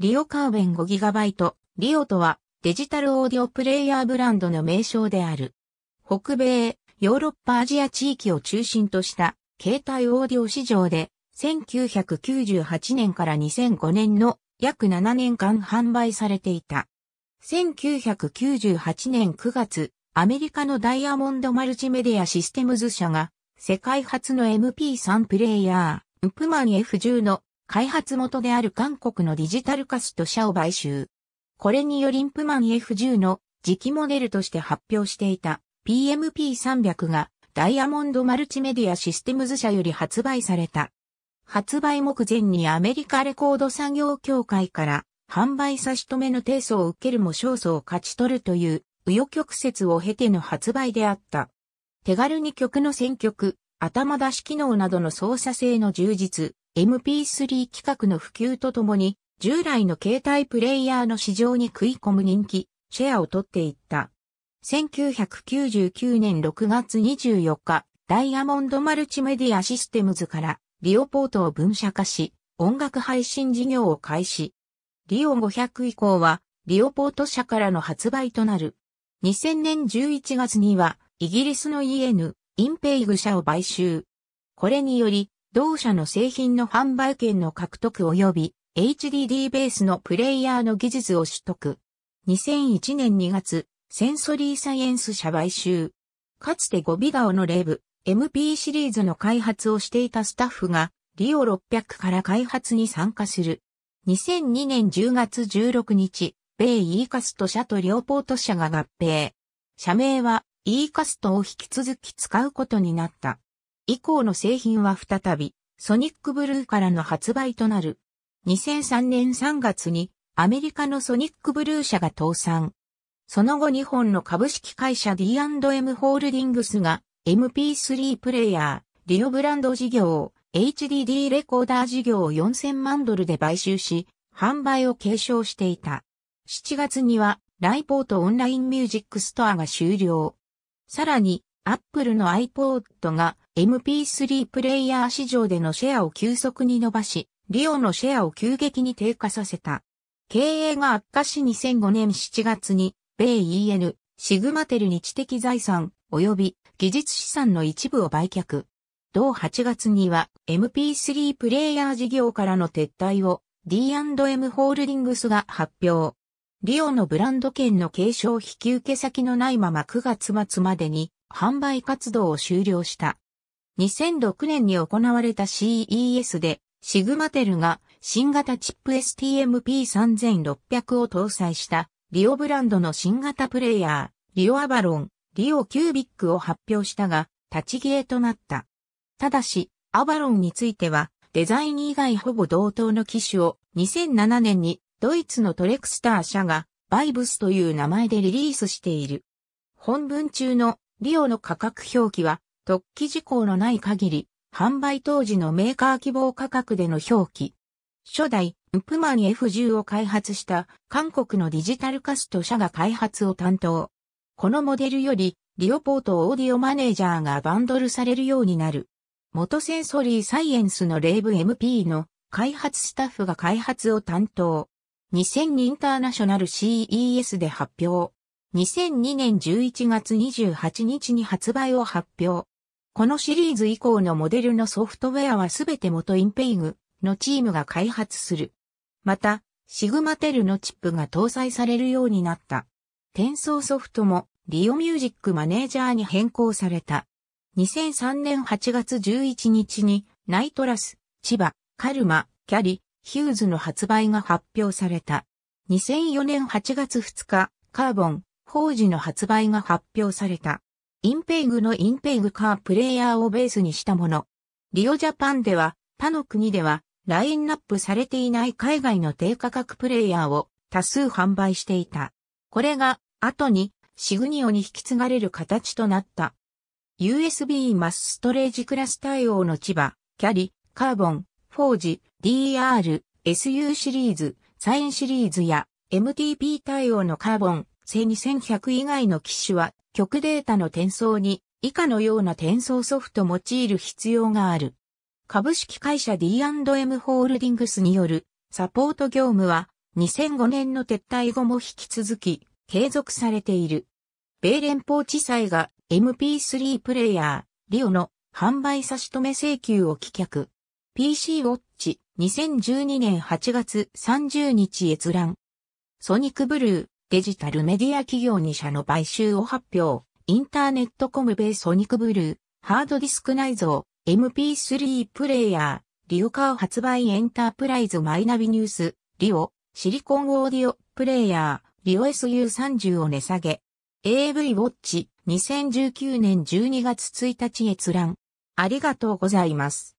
リオカーベン 5GB、リオとはデジタルオーディオプレイヤーブランドの名称である。北米、ヨーロッパアジア地域を中心とした携帯オーディオ市場で1998年から2005年の約7年間販売されていた。1998年9月、アメリカのダイヤモンドマルチメディアシステムズ社が世界初の MP3 プレイヤー、ウプマン F10 の開発元である韓国のディジタルカスト社を買収。これによりンプマン F10 の次期モデルとして発表していた PMP300 がダイヤモンドマルチメディアシステムズ社より発売された。発売目前にアメリカレコード産業協会から販売差し止めの提訴を受けるも勝訴を勝ち取るという右翼曲折を経ての発売であった。手軽に曲の選曲、頭出し機能などの操作性の充実、MP3 規格の普及とともに、従来の携帯プレイヤーの市場に食い込む人気、シェアを取っていった。1999年6月24日、ダイヤモンドマルチメディアシステムズからリオポートを分社化し、音楽配信事業を開始。リオ500以降はリオポート社からの発売となる。2000年11月にはイギリスの EN、インペイグ社を買収。これにより同社の製品の販売権の獲得及び HDD ベースのプレイヤーの技術を取得。2001年2月、センソリーサイエンス社買収。かつて5ビガオのレブ、MP シリーズの開発をしていたスタッフが、リオ600から開発に参加する。2002年10月16日、米イーカスト社と両ポート社が合併。社名は、イーカストを引き続き使うことになった。以降の製品は再び、ソニックブルーからの発売となる。2003年3月にアメリカのソニックブルー社が倒産。その後日本の株式会社 D&M ホールディングスが MP3 プレイヤー、リオブランド事業を HDD レコーダー事業を4000万ドルで買収し、販売を継承していた。7月にはライポートオンラインミュージックストアが終了。さらにアップルの iPod が MP3 プレイヤー市場でのシェアを急速に伸ばし、リオのシェアを急激に低下させた。経営が悪化し2005年7月に、米 EN、シグマテルに知的財産及び技術資産の一部を売却。同8月には MP3 プレイヤー事業からの撤退を D&M ホールディングスが発表。リオのブランド権の継承引き受け先のないまま9月末までに販売活動を終了した。2006年に行われた CES で、シグマテルが新型チップ STMP3600 を搭載したリオブランドの新型プレイヤー、リオアバロン、リオキュービックを発表したが、立ち消えとなった。ただし、アバロンについては、デザイン以外ほぼ同等の機種を2007年にドイツのトレクスター社がバイブスという名前でリリースしている。本文中のリオの価格表記は、特記事項のない限り、販売当時のメーカー希望価格での表記。初代、ウプマニ F10 を開発した韓国のデジタルカスト社が開発を担当。このモデルより、リオポートオーディオマネージャーがバンドルされるようになる。元センソリーサイエンスのレイブ MP の開発スタッフが開発を担当。2 0 0 0インターナショナル CES で発表。2002年11月28日に発売を発表。このシリーズ以降のモデルのソフトウェアはすべて元インペイグのチームが開発する。また、シグマテルのチップが搭載されるようになった。転送ソフトもリオミュージックマネージャーに変更された。2003年8月11日にナイトラス、千葉、カルマ、キャリ、ヒューズの発売が発表された。2004年8月2日、カーボン、法事の発売が発表された。インペイグのインペイグカープレイヤーをベースにしたもの。リオジャパンでは、他の国では、ラインナップされていない海外の低価格プレイヤーを多数販売していた。これが、後に、シグニオに引き継がれる形となった。USB マスストレージクラス対応の千葉、キャリ、カーボン、フォージ、DR、SU シリーズ、サインシリーズや MTP 対応のカーボン、正2100以外の機種は極データの転送に以下のような転送ソフトを用いる必要がある。株式会社 D&M ホールディングスによるサポート業務は2005年の撤退後も引き続き継続されている。米連邦地裁が MP3 プレイヤー、リオの販売差し止め請求を棄却。PC ウォッチ2012年8月30日閲覧。ソニックブルー、デジタルメディア企業2社の買収を発表。インターネットコムベソニックブルー、ハードディスク内蔵、MP3 プレイヤー、リオカー発売エンタープライズマイナビニュース、リオ、シリコンオーディオ、プレイヤー、リオ SU30 を値下げ。AV ウォッチ、2019年12月1日閲覧。ありがとうございます。